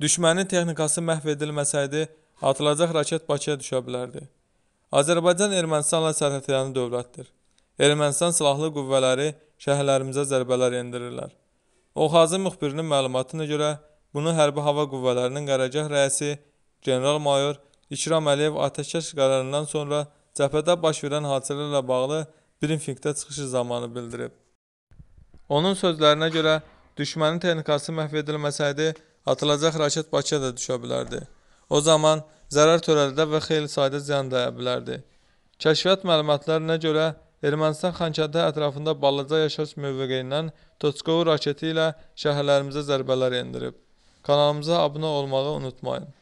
Düşmənin texnikası məhv edilməsəydi, atılacaq raket Bakıya düşə bilərdi. Azərbaycan Ermənistanla sərhədləyən dövlətdir. Ermənistan silahlı qüvvələri şəhərlərimizə zərbələr endirirlər. Oxazın müxbirinin məlumatına görə, bunu Hərbi Hava Qüvvələrinin qərargah rəisi general-mayor İkram Əliyev atəşkəs qərarından sonra cəbhədə baş verən hadisələrlə bağlı brifinqdə çıxışı zamanı bildirib. Onun sözlərinə görə, düşmənin texnikası məhv edilməsəydi, Atılacaq raket Bakıya da düşə bilərdi. O zaman zərər törədə və xeyli sayda ziyan daya bilərdi. Kəşfiyyat məlumatlarına görə Ermənistan Xankəndi ətrafında Balıca yaşayış mövqeyindən Toçkov raketi ilə şəhərlərimizə zərbələr endirib. Kanalımıza abunə olmağı unutmayın.